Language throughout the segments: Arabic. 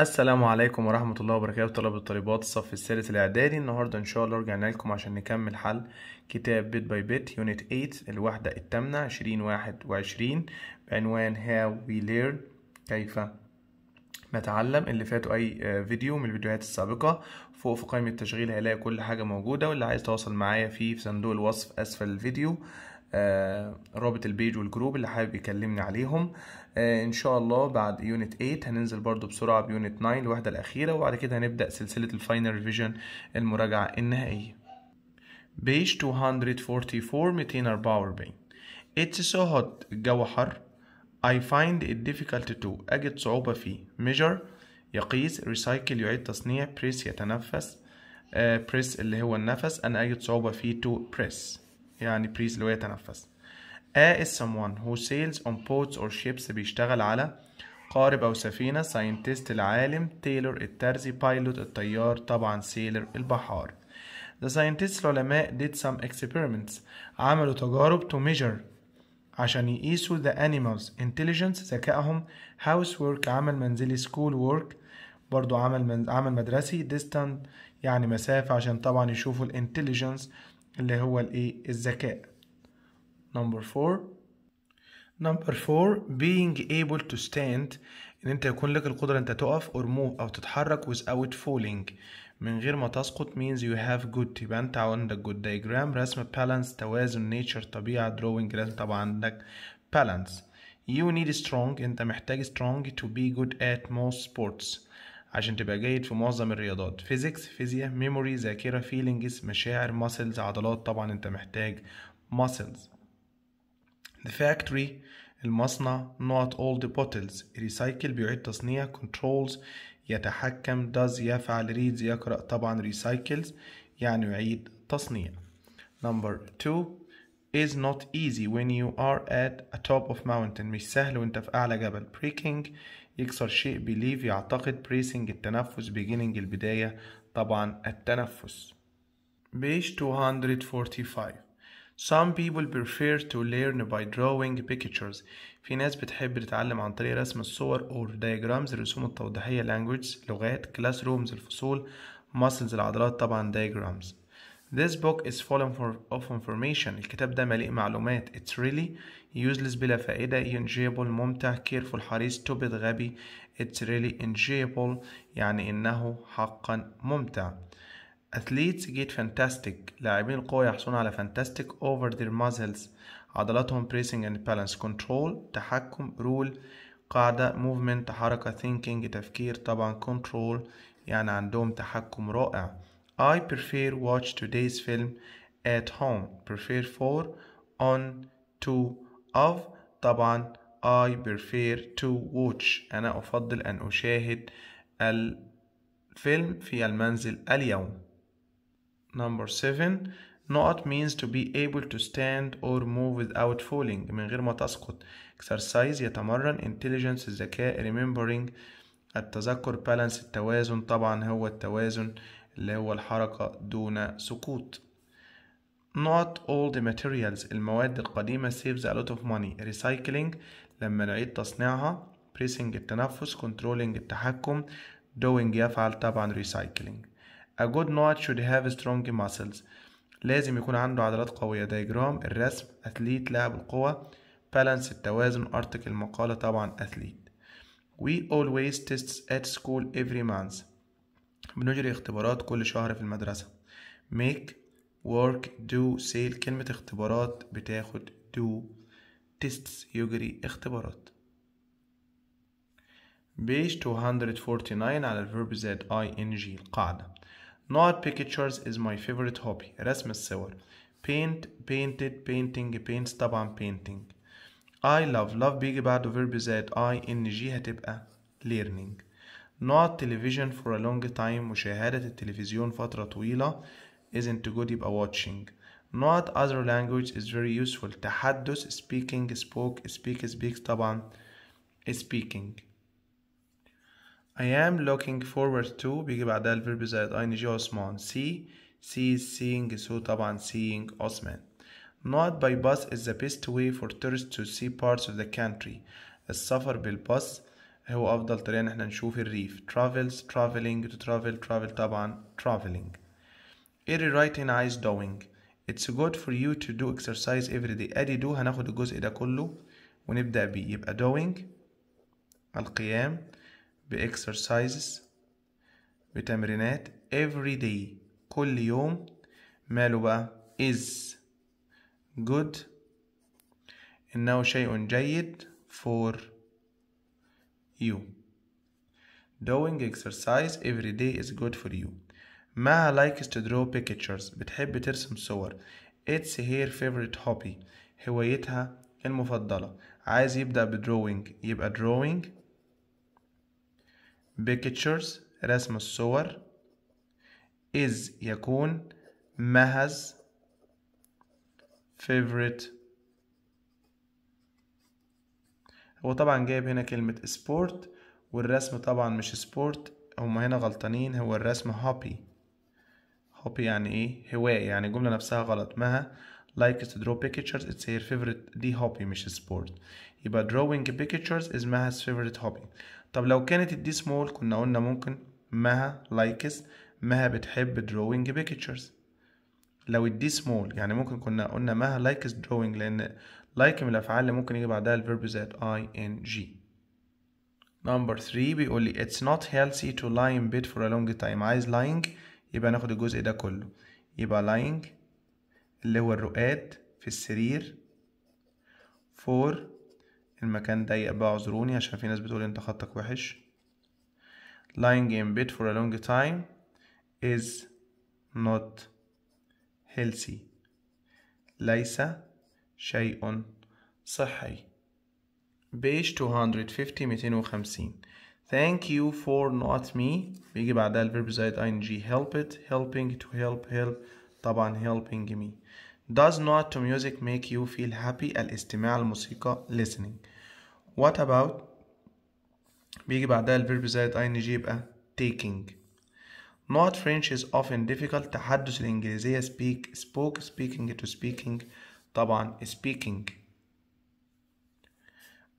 السلام عليكم ورحمة الله وبركاته طلبة الطالبات الصف الثالث الإعدادي النهاردة إن شاء الله رجعنا لكم عشان نكمل حل كتاب بيت باي بيت يونت 8 الوحدة التامنة 2021 بعنوان How We Learn كيف نتعلم اللي فاتوا أي فيديو من الفيديوهات السابقة فوق في قائمة التشغيل هيلاقي كل حاجة موجودة واللي عايز يتواصل معايا فيه في صندوق الوصف أسفل الفيديو آه، رابط البيج والجروب اللي حابب يكلمني عليهم آه، ان شاء الله بعد يونت 8 هننزل برضو بسرعه بيونت 9 الوحده الاخيره وبعد كده هنبدا سلسله الفاينل ريفيجن المراجعه النهائيه بيج 244 244 اتس سو هوت الجو حر I find it difficult to أجد صعوبة فيه measure يقيس recycle يعيد تصنيع press يتنفس uh, press اللي هو النفس أنا أجد صعوبة فيه to press يعني بريس اللي هو يتنفس A is someone who sails on boats or ships بيشتغل على قارب أو سفينة scientist العالم تايلور الترزي pilot الطيار طبعا sailor البحار The scientists العلماء did some experiments عملوا تجارب to measure عشان يقيسوا the animals intelligence ذكائهم housework عمل منزلي school work برضو عمل من عمل مدرسي distant يعني مسافة عشان طبعا يشوفوا الانتليجنس اللي هو الايه الذكاء number four number four being able to stand ان انت يكون لك القدرة انت تقف or move او تتحرك without falling من غير ما تسقط means you have good يبقى انت عندك good diagram رسم balance توازن nature طبيعة drawing لازم طبعا عندك balance you need strong انت محتاج strong to be good at most sports عشان تبقى جيد في معظم الرياضات فيزيكس فيزياء ميموري ذاكرة فيلينجز مشاعر ماسلز عضلات طبعا انت محتاج ماسلز The factory المصنع not all the bottles recycle بيعيد تصنيع controls يتحكم does يفعل reads يقرأ طبعا recycles يعني يعيد تصنيع number two is not easy when you are at a top of mountain مش سهل وانت في أعلى جبل breaking يكسر شيء بليف يعتقد بريسنج التنفس بيجيننج البداية طبعا التنفس page 245 Some people prefer to learn by drawing pictures في ناس بتحب تتعلم عن طريق رسم الصور or diagrams الرسوم التوضيحية language لغات classrooms الفصول muscles العضلات طبعا diagrams This book is full of information الكتاب ده مليء معلومات It's really useless بلا فائدة enjoyable ممتع careful حريص stupid غبي It's really enjoyable يعني إنه حقا ممتع Athletes get fantastic لاعبين القوة يحصلون على fantastic over their muscles عضلاتهم pressing and balance control تحكم rule قاعدة movement حركة thinking تفكير طبعا control يعني عندهم تحكم رائع I prefer watch today's film at home prefer for on to of طبعا I prefer to watch أنا أفضل أن أشاهد الفيلم في المنزل اليوم Number 7 Not means to be able to stand or move without falling من غير ما تسقط exercise يتمرن intelligence الذكاء remembering التذكر balance التوازن طبعا هو التوازن اللي هو الحركة دون سقوط Not all the materials المواد القديمة saves a lot of money Recycling لما نعيد تصنيعها Pressing التنفس Controlling التحكم Doing يفعل طبعا Recycling A good knot should have strong muscles لازم يكون عنده عضلات قوية Diagram الرسم أثليت لاعب القوة Balance التوازن Article المقالة طبعا أثليت We always test at school every month بنجري اختبارات كل شهر في المدرسة make work do sale كلمة اختبارات بتاخد do tests يجري اختبارات page 249 على الفيرب زد I N القاعدة not pictures is my favorite hobby رسم الصور paint painted painting paints طبعا painting I love love بيجي بعده verb زائد ing هتبقى learning not television for a long time مشاهدة التلفزيون فترة طويلة isn't good يبقى watching not other language is very useful تحدث speaking spoke speak speaks طبعا speaking I am looking forward to بيجي بعدها الفيرب زائد ing عثمان see see seeing so طبعا seeing عثمان not by bus is the best way for tourists to see parts of the country السفر بالباص هو افضل طريقه ان احنا نشوف الريف travels traveling to travel travel طبعا traveling ادي writing عايز doing it's good for you to do exercise every day ادي دو هناخد الجزء ده كله ونبدا بيه يبقى doing القيام exercises بتمرينات every day كل يوم ماله بقى is good إنه شيء جيد for you. Doing exercise every day is good for you. Maha likes to draw pictures بتحب ترسم صور It's her favorite hobby هوايتها المفضلة عايز يبدأ بدrawing يبقى drawing pictures رسم الصور is يكون مهز favorite هو طبعا جايب هنا كلمة سبورت والرسم طبعا مش سبورت هما هنا غلطانين هو الرسم هوبي هوبي يعني ايه هواية يعني الجملة نفسها غلط مها likes to draw pictures it's her favorite دي هوبي مش سبورت يبقى drawing pictures is ماها's favorite hobby طب لو كانت دي سمول كنا قلنا ممكن مها لايكس مها بتحب drawing pictures لو الدي سمول يعني ممكن كنا قلنا مها لايكس drawing لأن لايك من الافعال اللي ممكن يجي بعدها الفيرب ذات اي ان جي نمبر 3 بيقول لي it's not healthy to lie in bed for a long time عايز lying يبقى ناخد الجزء ده كله يبقى lying اللي هو الرقاد في السرير for المكان ضيق بقى اعذروني عشان في ناس بتقول انت خطك وحش lying in bed for a long time is not healthy ليس شيء صحي page 250 250 thank you for not me بيجي بعدها الفيرب زائد ing help it helping to help help طبعا helping me does not to music make you feel happy الاستماع الموسيقى listening what about بيجي بعدها الفيرب زائد ing يبقى taking not French is often difficult تحدث الإنجليزية speak spoke speaking to speaking طبعا speaking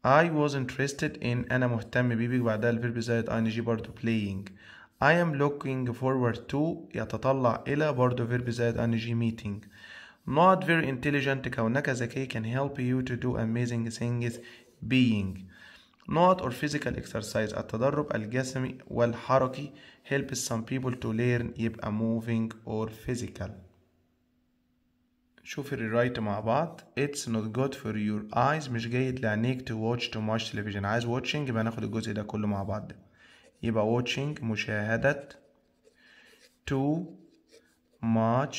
I was interested in أنا مهتم بيبي بعدها الفيرب زائد ing برضو playing I am looking forward to يتطلع إلى برضو فيرب زائد ing meeting Not very intelligent كونك ذكي can help you to do amazing things being Not or physical exercise التدرب الجسمي والحركي helps some people to learn يبقى moving or physical شوف الريرايت مع بعض it's not good for your eyes مش جيد لعينيك to watch too much television عايز watching يبقى ناخد الجزء ده كله مع بعض يبقى watching مشاهدة too much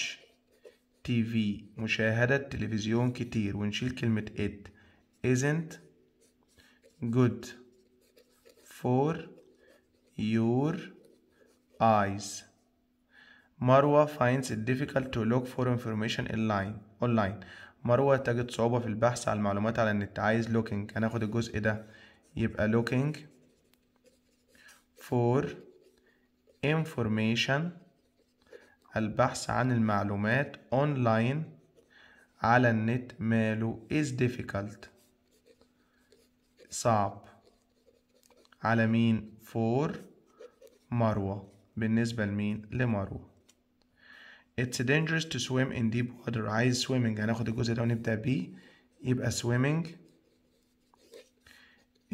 TV مشاهدة تلفزيون كتير ونشيل كلمة it isn't good for your eyes مروة finds it difficult to look for information online online مروة تجد صعوبة في البحث عن المعلومات على النت عايز looking هناخد الجزء ده يبقى looking for information البحث عن المعلومات online على النت ماله is difficult صعب على مين for مروة بالنسبة لمين لمروة It's dangerous to swim in deep water عايز swimming هناخد الجزء ده ونبدأ بيه يبقى swimming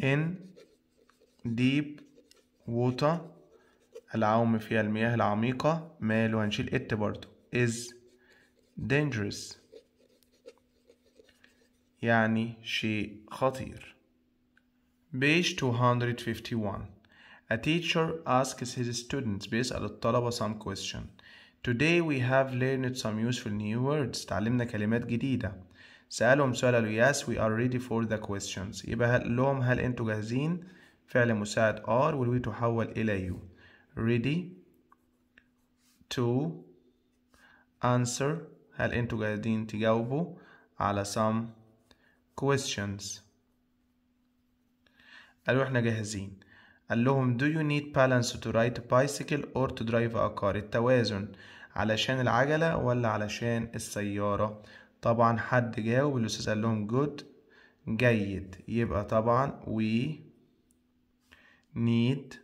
in deep water العوم في المياه العميقة ماله هنشيل it برضه is dangerous يعني شيء خطير page 251 A teacher asks his students بيسأل الطلبة some question Today we have learned some useful new words تعلمنا كلمات جديدة سألهم سؤال قالوا yes we are ready for the questions يبقى هل لهم هل انتوا جاهزين فعل مساعد are والوي تحول إلى you ready to answer هل انتوا جاهزين تجاوبوا على some questions قالوا احنا جاهزين قال لهم do you need balance to ride a bicycle or to drive a car التوازن علشان العجلة ولا علشان السيارة طبعا حد جاوب الأستاذ قال لهم good جيد يبقى طبعا we need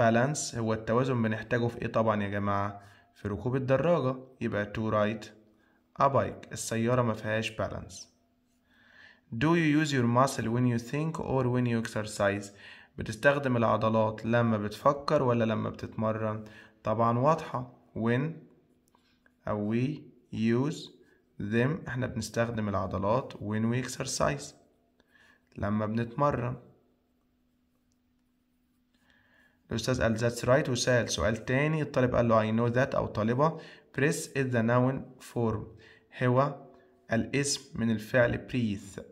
balance هو التوازن بنحتاجه في ايه طبعا يا جماعة في ركوب الدراجة يبقى to ride a bike السيارة ما فيهاش balance Do you use your muscle when you think or when you exercise بتستخدم العضلات لما بتفكر ولا لما بتتمرن طبعا واضحة when أو we use them احنا بنستخدم العضلات when we exercise لما بنتمرن الأستاذ قال that's right وسأل سؤال تاني الطالب قال له I know that أو طالبة press is the noun form هو الاسم من الفعل breathe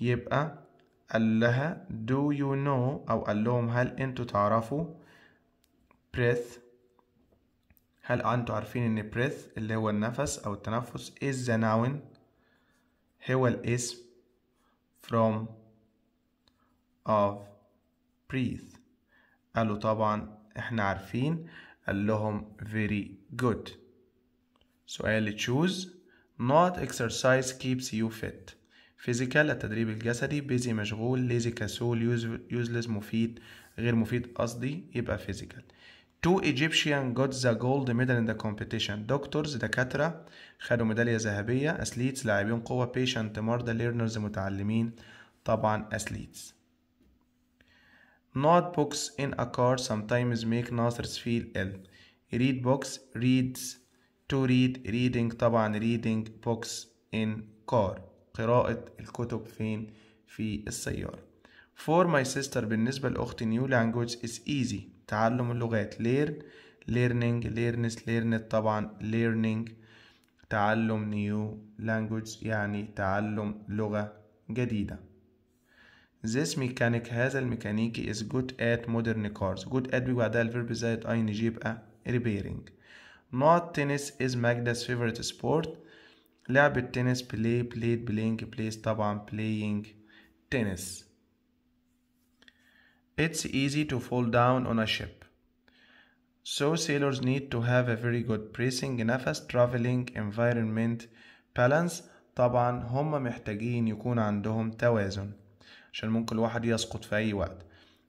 يبقى قال لها do you know أو قال لهم هل أنتوا تعرفوا breath هل أنتوا عارفين إن breath اللي هو النفس أو التنفس is the noun هو الاسم from of breathe قالوا طبعا احنا عارفين قال لهم very good سؤال choose not exercise keeps you fit فيزيكال التدريب الجسدي بيزي مشغول ليزي كسول يوزلز مفيد غير مفيد قصدي يبقى فيزيكال Two Egyptian got the gold medal in the competition. Doctors دكاترة خدوا ميدالية ذهبية. Athletes لاعبين قوة. Patient مرضى. Learners متعلمين. طبعا athletes. Not books in a car sometimes make Nasrs feel ill. Read books reads to read reading طبعا reading books in car. قراءة الكتب فين في السيارة for my sister بالنسبة لأختي new language is easy تعلم اللغات learn learning learns learned طبعا learning تعلم new language يعني تعلم لغة جديدة This mechanic هذا الميكانيكي is good at modern cars good at بعدها الفيرب زائد ing يبقى repairing Not tennis is Magda's favorite sport لعبة تنس بلاي بلايد بلينج بليز طبعا playing tennis It's easy to fall down on a ship So sailors need to have a very good bracing نفس traveling environment balance طبعا هم محتاجين يكون عندهم توازن عشان ممكن الواحد يسقط في أي وقت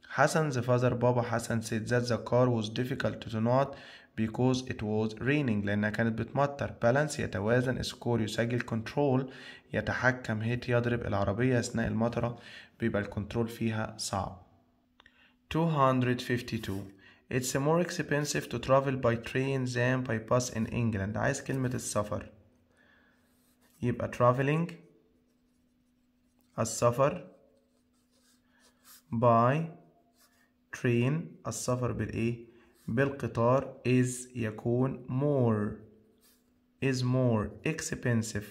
حسن the father بابا حسن said that the car was difficult to not because it was raining لأنها كانت بتمطر balance يتوازن score يسجل control يتحكم هيت يضرب العربية أثناء المطرة بيبقى الكنترول فيها صعب 252 It's more expensive to travel by train than by bus in England عايز كلمة السفر يبقى traveling السفر by train السفر بالإيه بالقطار is يكون more is more expensive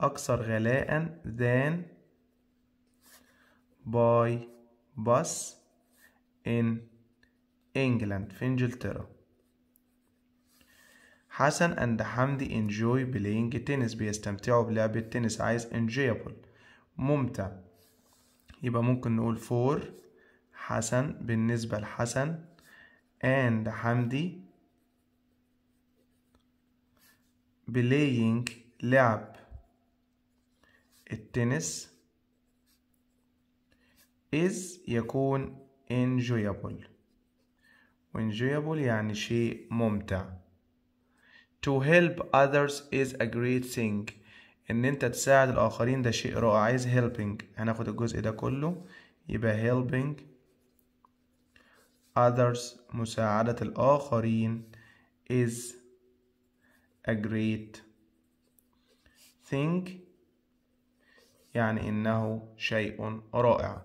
أكثر غلاء than by bus in England في إنجلترا حسن and حمدي enjoy playing tennis بيستمتعوا بلعب التنس عايز enjoyable ممتع يبقى ممكن نقول for حسن بالنسبة لحسن and حمدي playing لعب التنس is يكون enjoyable enjoyable يعني شيء ممتع to help others is a great thing ان انت تساعد الاخرين ده شيء رائع عايز helping هناخد الجزء ده كله يبقى helping others مساعدة الآخرين is a great thing يعني إنه شيء رائع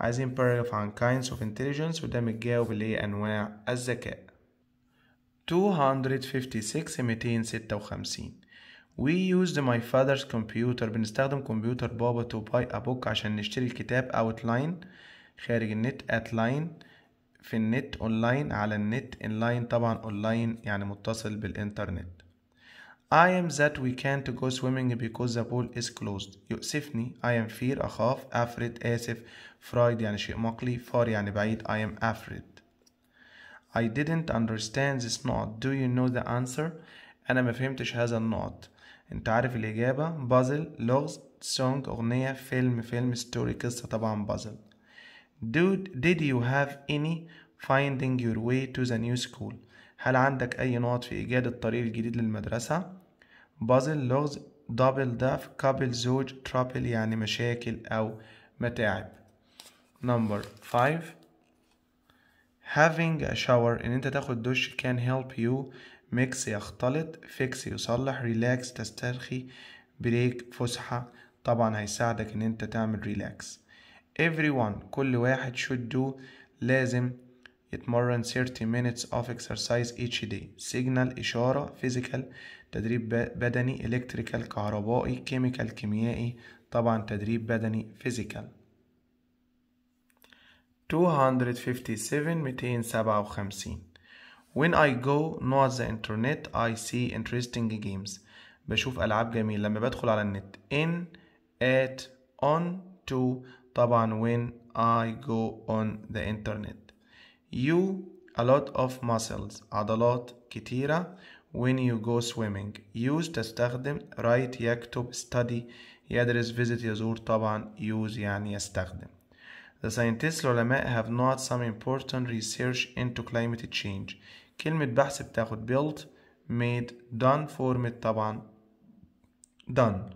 عايزين paragraph عن kinds of intelligence وده متجاوب اللي هي أنواع الذكاء 256 256 We used my father's computer بنستخدم كمبيوتر بابا to buy a book عشان نشتري الكتاب outline خارج النت outline في النت اونلاين على النت inline طبعا اونلاين يعني متصل بالانترنت I am that we can't go swimming because the pool is closed يؤسفني I am fear أخاف afraid آسف فرايد يعني شيء مقلي far يعني بعيد I am afraid I didn't understand this not do you know the answer أنا ما فهمتش هذا النقط أنت عارف الإجابة بازل لغز song أغنية فيلم فيلم ستوري قصة طبعا بازل Did, did you have any finding your way to the new school هل عندك أي نقط في إيجاد الطريق الجديد للمدرسة بازل لغز دبل داف كابل زوج ترابل يعني مشاكل أو متاعب نمبر 5 having a shower ان انت تاخد دش can help you mix يختلط fix يصلح relax تسترخي break فسحة طبعا هيساعدك ان انت تعمل relax everyone كل واحد should do لازم يتمرن 30 minutes of exercise each day signal إشارة physical تدريب بدني electrical كهربائي chemical كيميائي طبعا تدريب بدني physical 257 257 When I go not the internet I see interesting games بشوف ألعاب جميلة لما بدخل على النت in at on to طبعا when I go on the internet you a lot of muscles عضلات كتيرة when you go swimming use تستخدم write يكتب study يدرس visit يزور طبعا use يعني يستخدم The scientists العلماء have not some important research into climate change كلمة بحث بتاخد built made done formed طبعا done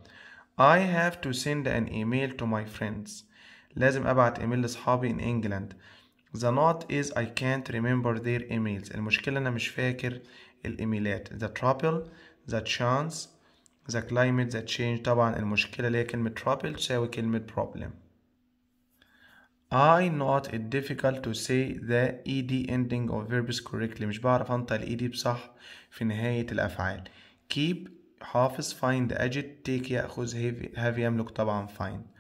I have to send an email to my friends لازم ابعت ايميل لاصحابي in England The knot is I can't remember their emails المشكلة أنا مش فاكر الإيميلات The trouble The chance The climate The change طبعا المشكلة اللي هي كلمة trouble تساوي كلمة problem I not it difficult to say the ed ending of verbs correctly مش بعرف انطق ال ed بصح في نهاية الأفعال keep حافظ find adjective take يأخذ have, have يملك طبعا find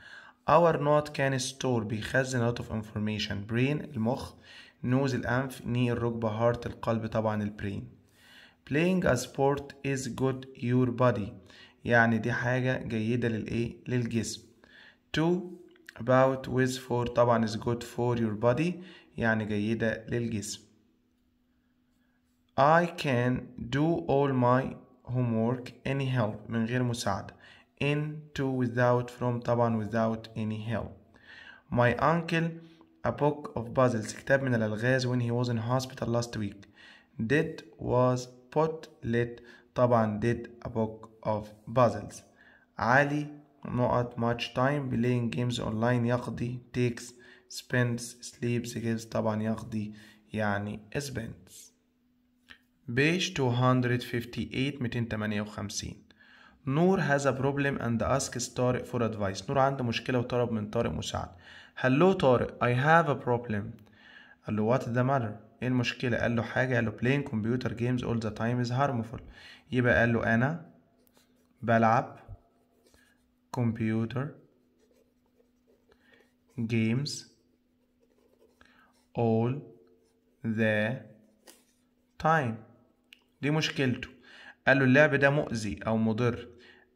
our not can store بيخزن a lot of information brain المخ nose الأنف knee الركبة heart القلب طبعا البرين playing a sport is good your body يعني دي حاجة جيدة للإيه للجسم to about with for طبعا is good for your body يعني جيدة للجسم I can do all my homework any help من غير مساعدة into without from طبعا without any help my uncle a book of puzzles كتاب من الألغاز when he was in hospital last week did was put lit طبعا did a book of puzzles علي not much time playing games online يقضي takes spends sleeps gives طبعا يقضي يعني spends page 258 258 نور هذا بروبلم اند اسكس طارق فور ادفايس نور عنده مشكله وطلب من طارق مساعده هلو طارق اي هاف ا بروبلم قال له وات ذا ماتر ايه المشكله قال له حاجه قال له بلاين كمبيوتر جيمز اول ذا تايم از هارمفول يبقى قال له انا بلعب كمبيوتر جيمز اول ذا تايم دي مشكلته قال له اللعب ده مؤذي او مضر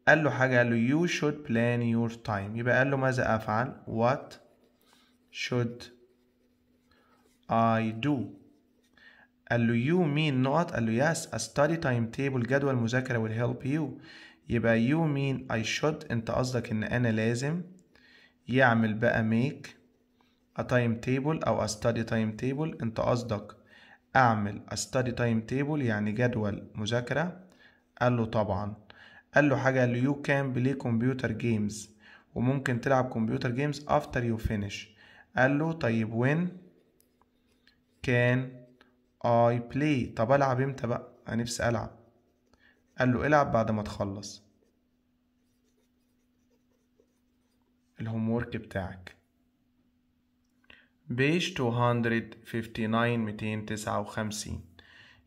قال له حاجة قال له you should plan your time يبقى قال له ماذا أفعل what should I do قال له you mean not قال له yes a study timetable جدول مذاكرة will help you يبقى you mean I should انت قصدك ان انا لازم يعمل بقى make a timetable او a study timetable انت قصدك اعمل a study timetable يعني جدول مذاكرة قال له طبعا قال له حاجة قال له you can play computer games وممكن تلعب كمبيوتر جيمز after you finish قال له طيب when can I play طب ألعب امتى بقى أنا نفسي ألعب قال له العب بعد ما تخلص الهوم وورك بتاعك بيج 259 259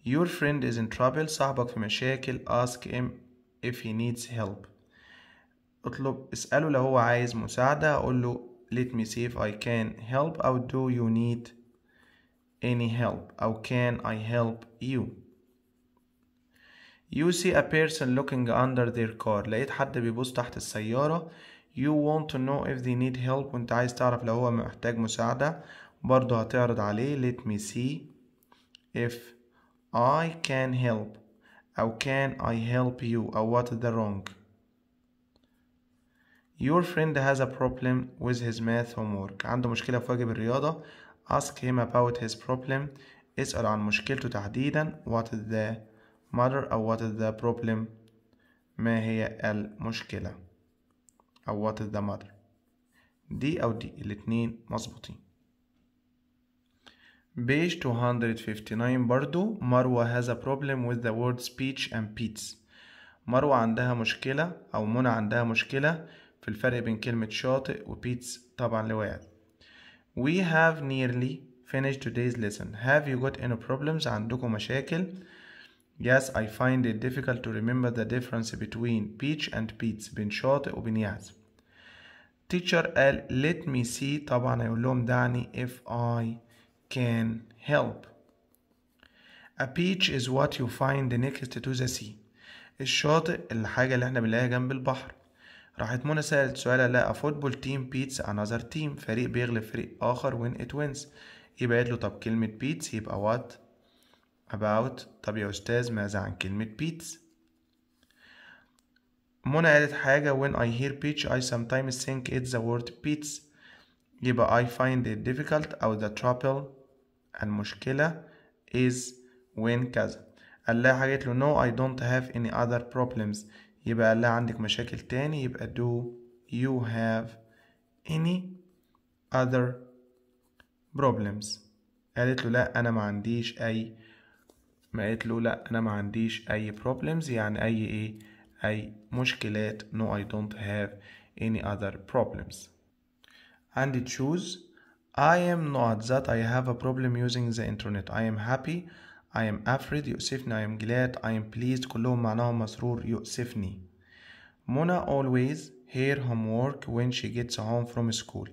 Your friend is in trouble صاحبك في مشاكل ask him if he needs help اطلب اسأله لو هو عايز مساعدة قول له let me see if I can help أو do you need any help أو can I help you You see a person looking under their car لقيت حد بيبص تحت السيارة You want to know if they need help وانت عايز تعرف لو هو محتاج مساعدة برضه هتعرض عليه let me see if I can help أو can I help you أو what the wrong Your friend has a problem with his math homework عنده مشكلة في واجب الرياضة ask him about his problem اسأل عن مشكلته تحديدا what is the matter أو what is the problem ما هي المشكلة أو what is the matter دي أو دي الاتنين مظبوطين page 259 برضو مروة has a problem with the word speech and pits مروة عندها مشكلة أو منى عندها مشكلة في الفرق بين كلمة شاطئ وبيتس طبعا لواعد. We have nearly finished today's lesson Have you got any problems عندكم مشاكل Yes I find it difficult to remember the difference between "peach" and beats بين شاطئ وبين يعز Teacher قال let me see طبعا هيقول لهم دعني if I can help. A beach is what you find next to the sea. الشاطئ الحاجة اللي احنا بنلاقيها جنب البحر. راحت منى سألت سؤالها لا a football team beats another team فريق بيغلب فريق آخر when it wins. يبقى قالت له طب كلمة beats يبقى what about طب يا أستاذ ماذا عن كلمة beats؟ منى قالت حاجة when I hear beach I sometimes think it's the word beats يبقى I find it difficult أو the trouble المشكلة is when كذا قال لها حاجات له no I don't have any other problems يبقى قال لها عندك مشاكل تاني يبقى do you have any other problems قالت له لا أنا ما عنديش أي ما قالت له لا أنا ما عنديش أي problems يعني أي إيه أي مشكلات no I don't have any other problems and choose I am not that I have a problem using the internet I am happy I am afraid يؤسفني I am glad I am pleased كلهم معناهم مسرور يؤسفني Mona always her homework when she gets home from school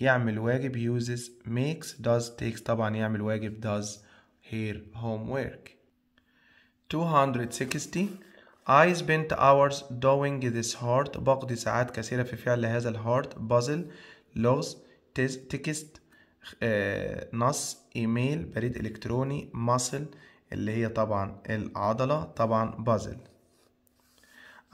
يعمل واجب uses makes does takes طبعا يعمل واجب does her homework 260 I spent hours doing this hard بقضي ساعات كثيرة في فعل هذا hard puzzle لوز تكست آه، نص ايميل بريد الكتروني ماسل اللي هي طبعا العضلة طبعا بازل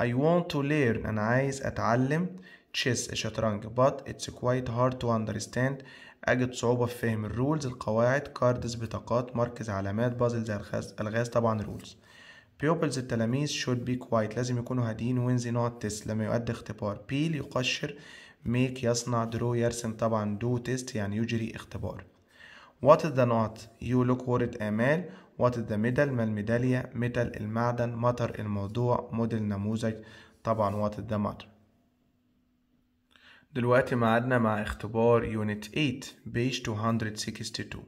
I want to learn أنا عايز أتعلم chess الشطرنج but it's quite hard to understand أجد صعوبة في فهم الرولز القواعد كاردز بطاقات مركز علامات بازل زي الغاز, الغاز طبعا رولز pupils التلاميذ should be quiet لازم يكونوا هادئين وينزي نوع التس لما يؤدي اختبار بيل يقشر make يصنع draw يرسم طبعا do test يعني يجري اختبار what is the يو you look آمال what is the medal ما الميدالية metal المعدن مطر الموضوع موديل نموذج طبعا what is the matter دلوقتي معادنا مع اختبار يونت 8 page 262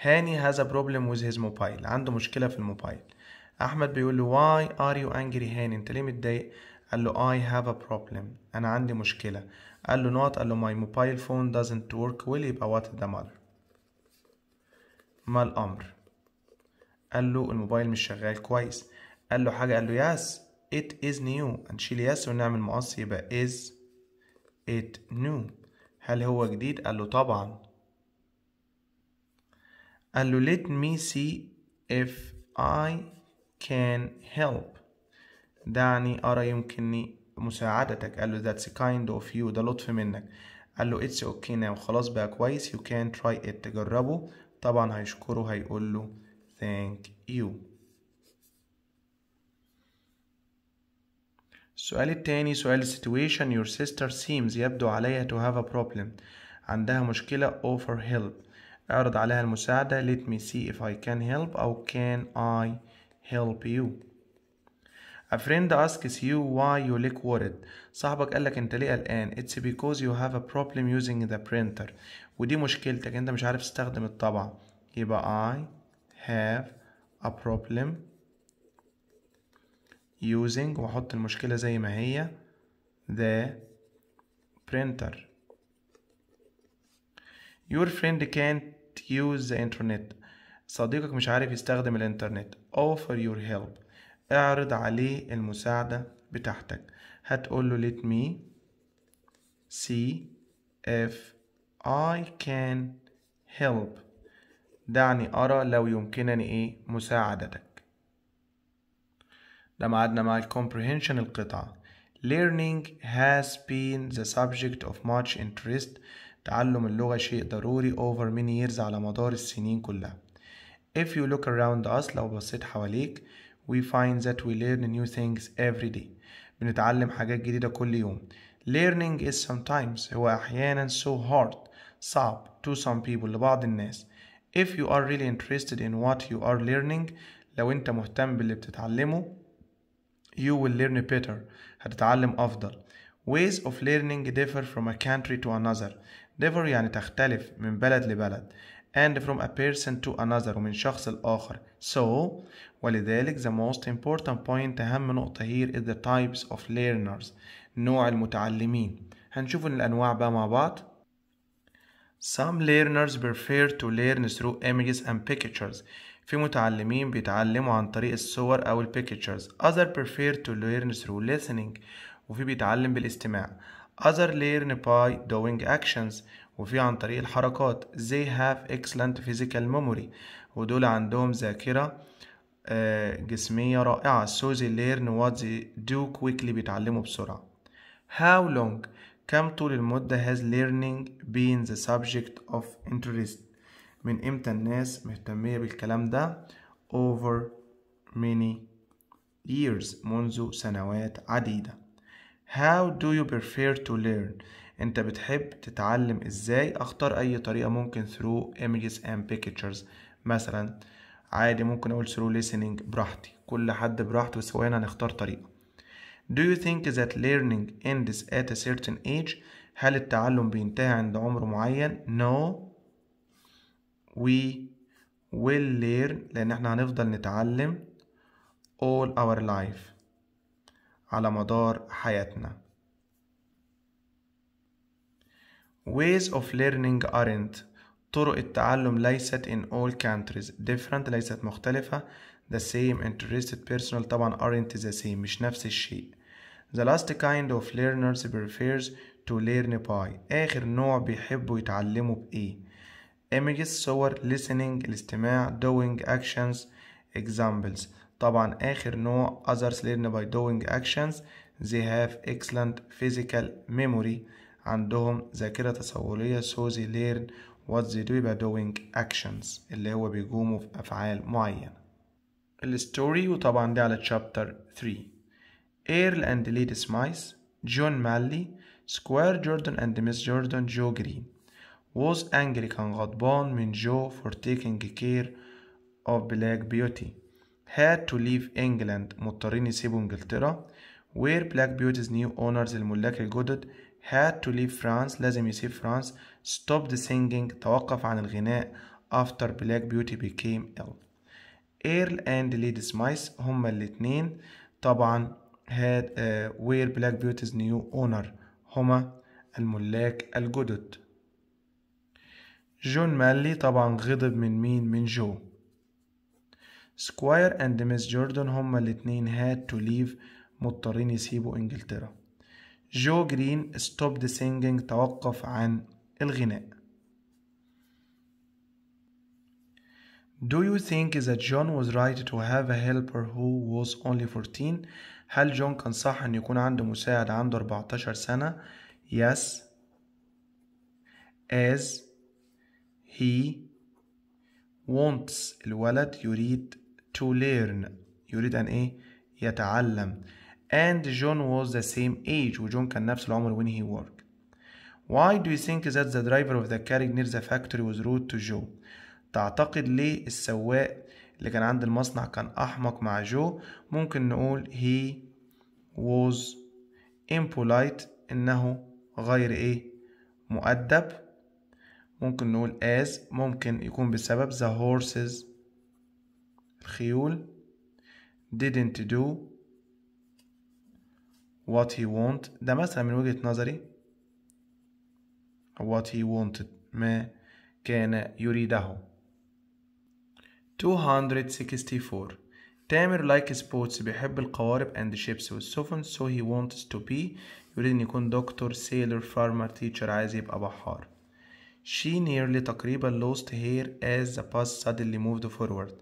هاني has a problem with his mobile عنده مشكلة في الموبايل أحمد بيقول له why are you angry هاني أنت ليه متضايق قال له I have a problem أنا عندي مشكلة قال له نوت قال له my mobile phone doesn't work well يبقى what the matter ما الأمر قال له الموبايل مش شغال كويس قال له حاجة قال له yes it is new هنشيل yes ونعمل مقص يبقى is it new هل هو جديد قال له طبعا قال له let me see if I can help دعني أرى يمكنني مساعدتك قال له that's kind of you ده لطف منك قال له it's okay now خلاص بقى كويس you can try it تجربه طبعا هيشكره هيقول له thank you السؤال التاني سؤال situation your sister seems يبدو عليها to have a problem عندها مشكلة offer help اعرض عليها المساعدة let me see if I can help أو can I help you A friend asks you why you look worried صاحبك قالك انت ليه قلقان It's because you have a problem using the printer ودي مشكلتك انت مش عارف تستخدم الطبعة يبقى I have a problem using واحط المشكلة زي ما هي the printer Your friend can't use the internet صديقك مش عارف يستخدم الانترنت offer your help اعرض عليه المساعدة بتاعتك هتقول له let me see if I can help دعني أرى لو يمكنني إيه مساعدتك ده معادنا مع comprehension القطعة Learning has been the subject of much interest تعلم اللغة شيء ضروري over many years على مدار السنين كلها If you look around us لو بصيت حواليك we find that we learn new things every day بنتعلم حاجات جديدة كل يوم learning is sometimes هو أحيانا so hard صعب to some people لبعض الناس if you are really interested in what you are learning لو أنت مهتم باللي بتتعلمه you will learn better هتتعلم أفضل ways of learning differ from a country to another differ يعني تختلف من بلد لبلد and from a person to another ومن شخص لآخر so ولذلك the most important point أهم نقطة here is the types of learners نوع المتعلمين هنشوف إن الأنواع بقى مع بعض Some learners prefer to learn through images and pictures. في متعلمين بيتعلموا عن طريق الصور أو البيكتشرز. Other prefer to learn through listening. وفي بيتعلم بالاستماع. Other learn by doing actions. وفي عن طريق الحركات they have excellent physical memory ودول عندهم ذاكرة جسمية رائعة so they learn what they do quickly بيتعلموا بسرعة how long كم طول المدة has learning been the subject of interest من امتى الناس مهتمية بالكلام ده over many years منذ سنوات عديدة how do you prefer to learn انت بتحب تتعلم ازاي اختار اي طريقة ممكن through images and pictures مثلا عادي ممكن اقول through listening براحتي كل حد براحته بس هنا هنختار طريقة Do you think that learning ends at a certain age هل التعلم بينتهي عند عمر معين No We will learn لان احنا هنفضل نتعلم all our life على مدار حياتنا ways of learning aren't طرق التعلم ليست in all countries different ليست مختلفة the same interested personal طبعا aren't the same مش نفس الشيء the last kind of learners prefers to learn by آخر نوع بيحبوا يتعلموا بإيه images صور listening الاستماع doing actions examples طبعا آخر نوع others learn by doing actions they have excellent physical memory عندهم ذاكرة تصورية so they learn what they do by doing actions اللي هو بيقوموا في أفعال معينة الستوري وطبعا دي على chapter 3 ايرل اند ليدي سمايث جون مالي سكوير جوردن and Miss جوردن جو جرين was angry كان غضبان من جو for taking care of black beauty had to leave England مضطرين يسيبوا انجلترا where black beauty's new owners الملاك الجدد had to leave France لازم يسيب فرانس stop the singing توقف عن الغناء after black beauty became ill Earl and Lady Smith هما الاثنين طبعا had uh, were black beauty's new owner هما الملاك الجدد جون مالي طبعا غضب من مين من جو سكواير اند ميس جوردن هما الاثنين had to leave مضطرين يسيبوا انجلترا جو جرين ستوب ذا سينجينج توقف عن الغناء Do you think that John was right to have a helper who was only 14? هل جون كان صح ان يكون عنده مساعد عنده 14 سنة؟ Yes as he wants الولد يريد to learn يريد أن إيه يتعلم and John was the same age وجون كان نفس العمر when he worked Why do you think that the driver of the carriage near the factory was rude to Joe تعتقد ليه السواق اللي كان عند المصنع كان أحمق مع جو ممكن نقول he was impolite إنه غير إيه مؤدب ممكن نقول as ممكن يكون بسبب the horses الخيول didn't do what he want ده مثلا من وجهة نظري what he wanted ما كان يريده 264 تامر لايك like سبورتس بيحب القوارب and ships والسفن so he wants to be يريد ان يكون دكتور sailor farmer teacher عايز يبقى بحار she nearly تقريبا lost hair as the bus suddenly moved forward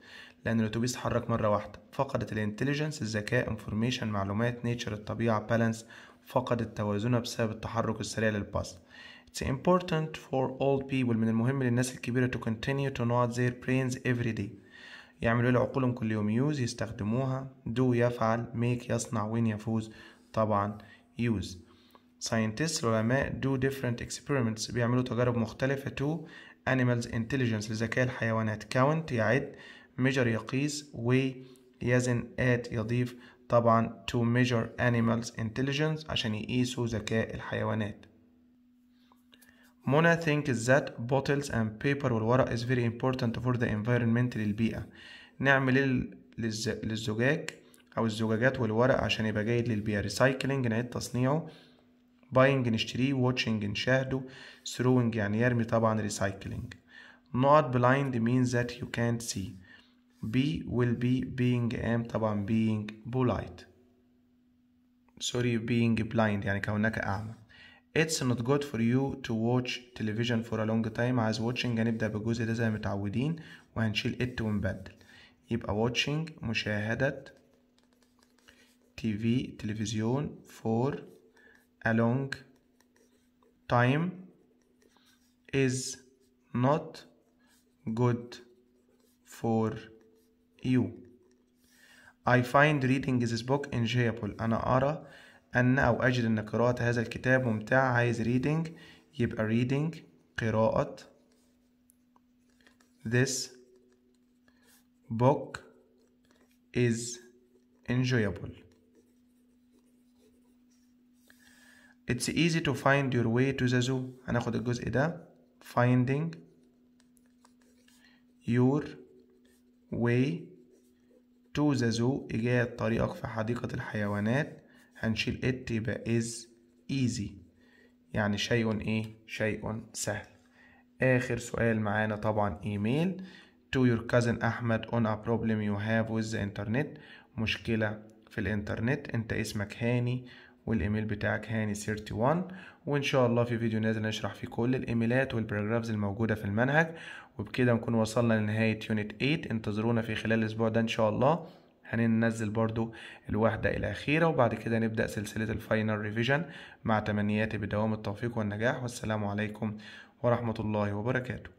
لأن الأتوبيس اتحرك مرة واحدة فقدت الانتليجنس الذكاء انفورميشن معلومات نيتشر الطبيعة بالانس فقدت توازنها بسبب التحرك السريع للباص It's important for old people من المهم للناس الكبيرة to continue to nod their brains every day يعملوا لعقولهم عقولهم كل يوم use يستخدموها do يفعل make يصنع win يفوز طبعا use scientists العلماء do different experiments بيعملوا تجارب مختلفة to animals intelligence لذكاء الحيوانات count يعد measure يقيس و يزن at يضيف طبعا to measure animals intelligence عشان يقيسوا ذكاء الحيوانات Mona thinks that bottles and paper والورق is very important for the environment للبيئة نعمل للز... للزجاج أو الزجاجات والورق عشان يبقى جيد للبيئة recycling نعيد تصنيعه buying نشتريه watching نشاهده throwing يعني يرمي طبعا recycling not blind means that you can't see B will be being am طبعا being polite sorry being blind يعني كونك أعمى It's not good for you to watch television for a long time As watching هنبدأ بالجزء ده زي متعودين وهنشيل it ونبدل يبقى watching مشاهدة TV تلفزيون for a long time is not good for يو I find reading this book enjoyable أنا أرى أن أو أجد أن قراءة هذا الكتاب ممتعة عايز reading يبقى reading قراءة this book is enjoyable It's easy to find your way to the zoo هناخد الجزء ده finding your way to the zoo إيجاد طريقك في حديقة الحيوانات هنشيل it يبقى is easy يعني شيء إيه شيء سهل آخر سؤال معانا طبعا إيميل to your cousin أحمد on a problem you have with the internet مشكلة في الإنترنت أنت اسمك هاني والإيميل بتاعك هاني 31 وإن شاء الله في فيديو نازل نشرح فيه كل الإيميلات والبراجرافز الموجودة في المنهج وبكده نكون وصلنا لنهاية يونت 8 انتظرونا في خلال الأسبوع ده إن شاء الله هننزل برضو الوحدة الأخيرة وبعد كده نبدأ سلسلة الفاينل ريفيجن مع تمنياتي بدوام التوفيق والنجاح والسلام عليكم ورحمة الله وبركاته